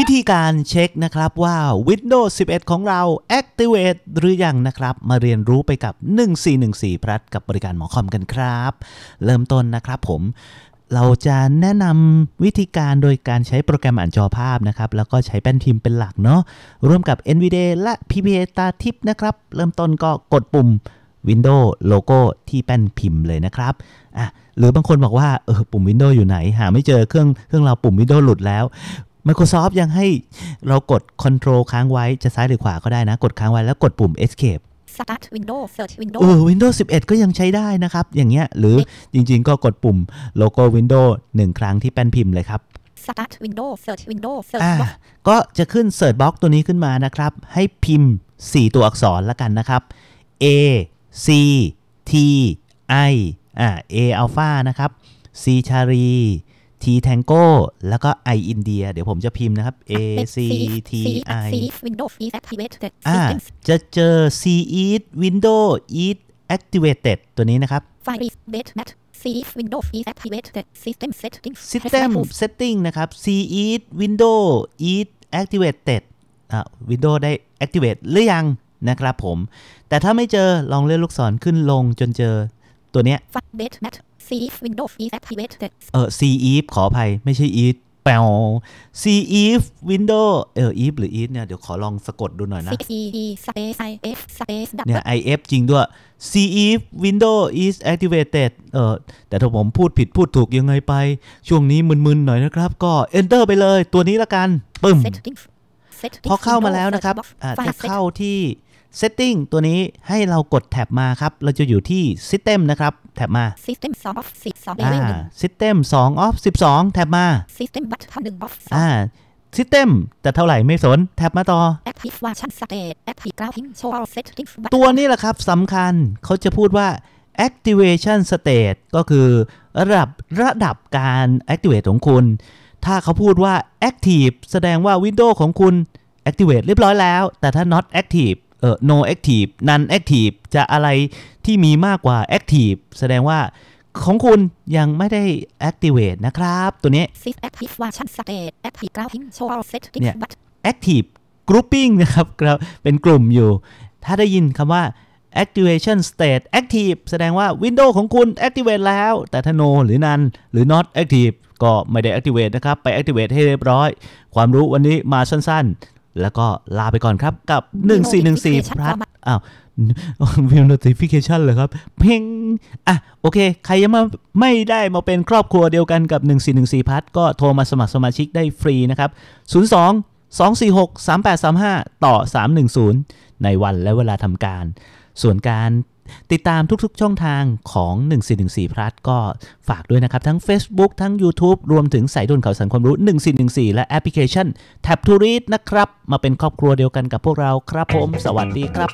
วิธีการเช็คนะครับว่า Windows 11 ของเรา Activate หรืออยังนะครับมาเรียนรู้ไปกับ 1414พลัสกับบริการหมอคอมกันครับ เริ่มต้นนะครับผมเราจะแนะนำวิธีการโดยการใช้โปรแกรมอ่านจอภาพนะครับ แล้วก็ใช้แป้นพิมพ์เป็นหลักเนาะร่วมกับ NVDA และ PPA t a t i p นะครับ เริ่มต้นก็กดปุ่ม Windows โลโก้ที่แป้นพิมพ์เลยนะครับอ่ะหรือบางคนบอกว่าเออปุ่ม Windows อยู่ไหนหาไม่เจอเครื่องเครื่องเราปุ่ม Windows หลุดแล้ว Microsoft ยังให้เรากด Control ค้างไว้จะซ้ายหรือขวาก็ได้นะ กดค้างไว้แล้วกดปุ่ม Escape Start Windows Search Windows เออ Windows 11 ก็ยังใช้ได้นะครับ อย่างเงี้ยหรือจริงๆ ก็กดปุ่มโลโก้ Windows 1 ครั้งที่แป้นพิมพ์เลยครับ Start Windows Search Windows Search Box ก็จะขึ้น Search Box ตัวนี้ขึ้นมานะครับ ให้พิมพ์ 4 ตัวอักษรละกันนะครับ A C T I อ่า A Alpha นะครับ C c Charlie T Tango แล้วก็ I India เดี๋ยวผมจะพิมพ์นะครับ A C T I Windows is activated อ่า จะเจอ C E s Windows is activated ตัวนี้นะครับ File s b a t C is Windows is activated System setting System setting นะครับ C is Windows is activated อ่า Windows ได้ activate หรือยังนะครับผม แต่ถ้าไม่เจอลองเลื่อนลูกศรขึ้นลงจนเจอตัวเนี้ย Base n e c e if window is activated เออ c e if ขออภัย ไม่ใช่ i f แปล c e if window เออ if หรือ i f เนี่ยเดี๋ยวขอลองสะกดดูหน่อยนะ c e f space i f space เนี่ย i f จริงด้วย c e if window is activated เออแต่ถ้าผมพูดผิดพูดถูกยังไงไป ช่วงนี้มึนๆหน่อยนะครับ ก็ enter ไปเลยตัวนี้ละกัน ปึ้มพอเข้ามาแล้วนะครับจะเข้าที่ Setting ตัวนี้ให้เรากดแท็บมาครับ เราจะอยู่ที่ System นะครับ แท็บมา System 2 of 12 level 1 System 2 of 12แท็บมา System button 1 of 2อ่า System แต่เท่าไหร่ไม่สน แท็บมาต่อ Active version state Active g r a p h i g show settings ตัวนี้แหละครับสำคัญเขาจะพูดว่า activation state ก็คือระดับระดับการ activate ของคุณ ถ้าเขาพูดว่า active แสดงว่า Windows ของคุณ activate เรียบร้อยแล้ว แต่ถ้า not active เออ no active non active จะอะไรที่มีมากกว่า active แสดงว่าของคุณยังไม่ได้ activate นะครับ ตัวนี้ s i s active version state active grouping show s e t i n g เนี่ย active grouping นะครับ เป็นกลุ่มอยู่ ถ้าได้ยินคำว่า activation state active แสดงว่า w i n d o w ของคุณ activate แล้ว แต่ถ้า no หรือ n o n หรือ not active ก็ไม่ได้ activate นะครับ ไป activate ให้เรียบร้อย ความรู้วันนี้มาสั้น ๆแล้วก็ลาไปก่อนครับกับ 1414พลัสอ้าววิวโนติฟิเคชันเลยครับเพ่งอ่ะ โอเคใครยังมาไม่ได้มาเป็นครอบครัวเดียวกันกับ 1414พัทก็โทรมาสมัครสมาชิกได้ฟรีนะครับ 02 246 3835 ต่อ 310 ในวันและเวลาทำการ ส่วนการติดตามทุกๆ ช่องทางของ 1414พลัสก็ ฝากด้วยนะครับ ทั้ง Facebook ทั้ง YouTube รวมถึงสายด่วนข่าวสารความรู้ 1414 และแอปพลิเคชัน t a b to Read นะครับ มาเป็นครอบครัวเดียวกันกับพวกเราครับผม สวัสดีครับ